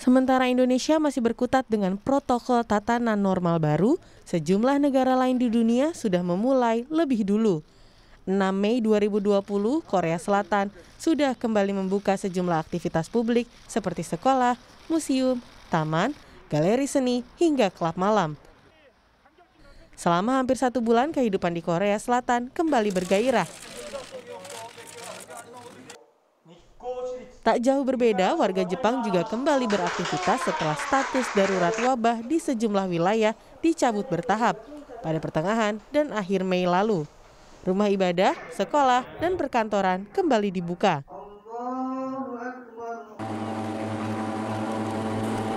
Sementara Indonesia masih berkutat dengan protokol tatanan normal baru, sejumlah negara lain di dunia sudah memulai lebih dulu. 6 Mei 2020, Korea Selatan sudah kembali membuka sejumlah aktivitas publik seperti sekolah, museum, taman, galeri seni, hingga klub malam. Selama hampir satu bulan, kehidupan di Korea Selatan kembali bergairah Tak jauh berbeda, warga Jepang juga kembali beraktivitas setelah status darurat wabah di sejumlah wilayah dicabut bertahap pada pertengahan dan akhir Mei lalu. Rumah ibadah, sekolah, dan perkantoran kembali dibuka.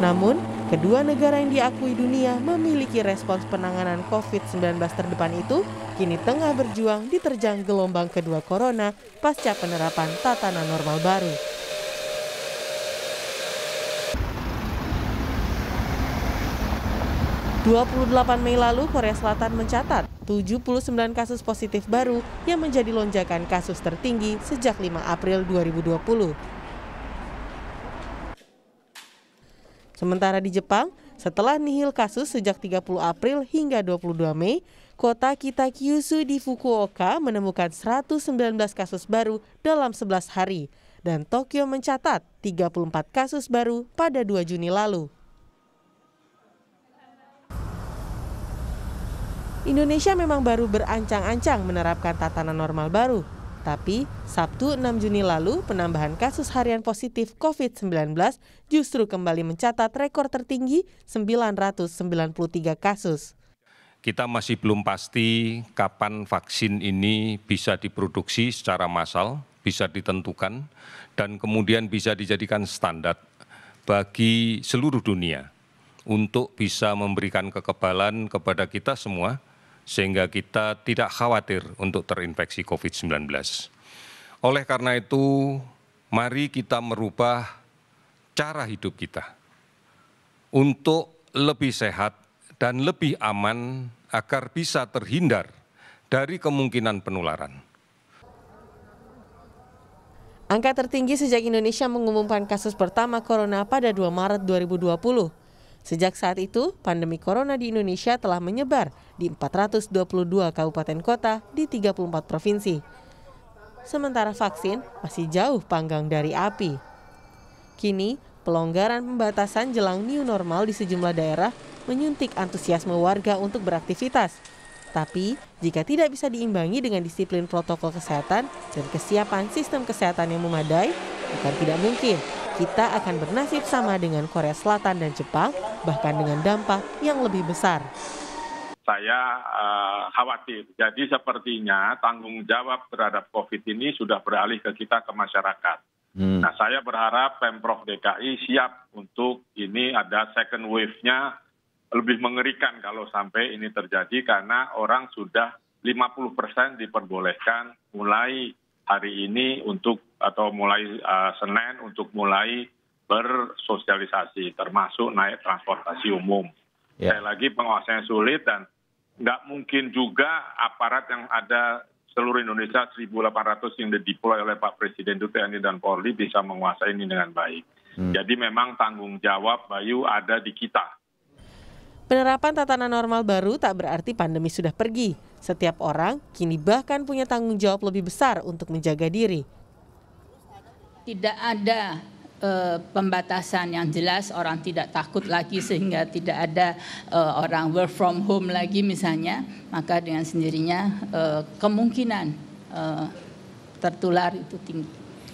Namun, kedua negara yang diakui dunia memiliki respons penanganan COVID-19 terdepan itu kini tengah berjuang diterjang gelombang kedua corona pasca penerapan tatanan normal baru. 28 Mei lalu, Korea Selatan mencatat 79 kasus positif baru yang menjadi lonjakan kasus tertinggi sejak 5 April 2020. Sementara di Jepang, setelah nihil kasus sejak 30 April hingga 22 Mei, kota kita Kyushu di Fukuoka menemukan 119 kasus baru dalam 11 hari dan Tokyo mencatat 34 kasus baru pada 2 Juni lalu. Indonesia memang baru berancang-ancang menerapkan tatanan normal baru. Tapi, Sabtu 6 Juni lalu, penambahan kasus harian positif COVID-19 justru kembali mencatat rekor tertinggi 993 kasus. Kita masih belum pasti kapan vaksin ini bisa diproduksi secara massal, bisa ditentukan, dan kemudian bisa dijadikan standar bagi seluruh dunia untuk bisa memberikan kekebalan kepada kita semua sehingga kita tidak khawatir untuk terinfeksi covid 19 oleh karena itu mari kita merubah cara hidup kita untuk lebih sehat dan lebih aman agar bisa terhindar dari kemungkinan penularan. Angka tertinggi sejak Indonesia mengumumkan kasus pertama corona pada 2 Maret 2020. Sejak saat itu, pandemi corona di Indonesia telah menyebar di 422 kabupaten kota di 34 provinsi. Sementara vaksin masih jauh panggang dari api. Kini, pelonggaran pembatasan jelang new normal di sejumlah daerah menyuntik antusiasme warga untuk beraktivitas. Tapi, jika tidak bisa diimbangi dengan disiplin protokol kesehatan dan kesiapan sistem kesehatan yang memadai, bukan tidak mungkin kita akan bernasib sama dengan Korea Selatan dan Jepang, bahkan dengan dampak yang lebih besar. Saya uh, khawatir, jadi sepertinya tanggung jawab terhadap COVID ini sudah beralih ke kita, ke masyarakat. Hmm. Nah, saya berharap Pemprov DKI siap untuk ini ada second wave-nya lebih mengerikan kalau sampai ini terjadi karena orang sudah 50% persen diperbolehkan mulai hari ini untuk atau mulai eh, Senin untuk mulai bersosialisasi termasuk naik transportasi umum. Yeah. Sekali lagi pengawasannya sulit dan nggak mungkin juga aparat yang ada seluruh Indonesia 1.800 yang dideploy oleh Pak Presiden itu TNI dan Polri bisa menguasai ini dengan baik. Hmm. Jadi memang tanggung jawab Bayu ada di kita Penerapan tatanan normal baru tak berarti pandemi sudah pergi. Setiap orang kini bahkan punya tanggung jawab lebih besar untuk menjaga diri. Tidak ada e, pembatasan yang jelas, orang tidak takut lagi sehingga tidak ada e, orang work from home lagi misalnya, maka dengan sendirinya e, kemungkinan e, tertular itu tinggi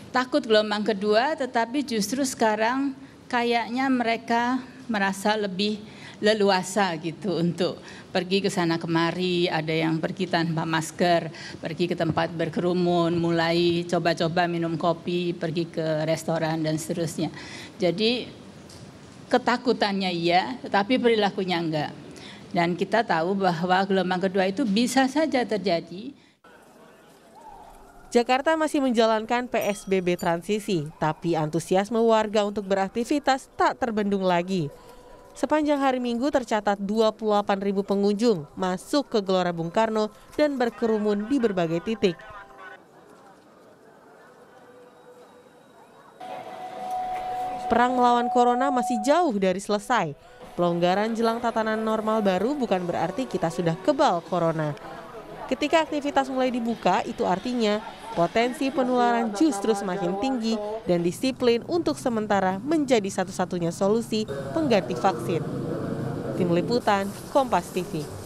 takut gelombang kedua, tetapi justru sekarang kayaknya mereka merasa lebih leluasa gitu untuk pergi ke sana kemari, ada yang pergi tanpa masker, pergi ke tempat berkerumun, mulai coba-coba minum kopi, pergi ke restoran dan seterusnya. Jadi ketakutannya iya, tapi perilakunya enggak. Dan kita tahu bahwa gelombang kedua itu bisa saja terjadi. Jakarta masih menjalankan PSBB transisi, tapi antusiasme warga untuk beraktivitas tak terbendung lagi. Sepanjang hari Minggu tercatat 28 ribu pengunjung masuk ke Gelora Bung Karno dan berkerumun di berbagai titik. Perang melawan corona masih jauh dari selesai. Pelonggaran jelang tatanan normal baru bukan berarti kita sudah kebal corona. Ketika aktivitas mulai dibuka, itu artinya potensi penularan justru semakin tinggi dan disiplin untuk sementara menjadi satu-satunya solusi pengganti vaksin. Tim Liputan, Kompas TV.